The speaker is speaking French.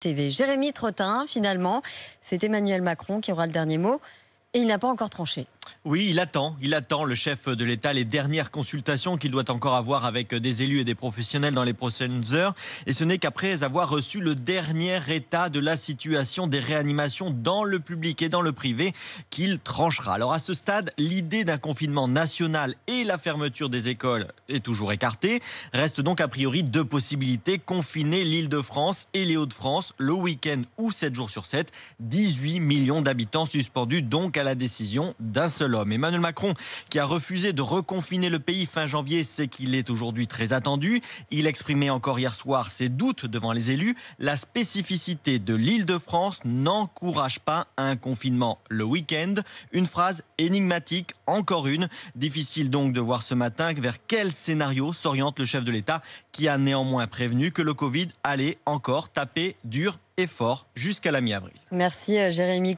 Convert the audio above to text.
TV. Jérémy Trottin, finalement, c'est Emmanuel Macron qui aura le dernier mot et il n'a pas encore tranché. Oui, il attend. Il attend, le chef de l'État, les dernières consultations qu'il doit encore avoir avec des élus et des professionnels dans les prochaines heures. Et ce n'est qu'après avoir reçu le dernier état de la situation des réanimations dans le public et dans le privé qu'il tranchera. Alors à ce stade, l'idée d'un confinement national et la fermeture des écoles est toujours écartée. Reste donc a priori deux possibilités, confiner l'île de France et les Hauts-de-France le week-end ou 7 jours sur 7. 18 millions d'habitants suspendus donc à la décision d'un seul Emmanuel Macron, qui a refusé de reconfiner le pays fin janvier, sait qu'il est aujourd'hui très attendu. Il exprimait encore hier soir ses doutes devant les élus. La spécificité de l'île de France n'encourage pas un confinement le week-end. Une phrase énigmatique, encore une. Difficile donc de voir ce matin vers quel scénario s'oriente le chef de l'État, qui a néanmoins prévenu que le Covid allait encore taper dur et fort jusqu'à la mi-avril. Merci euh, Jérémy.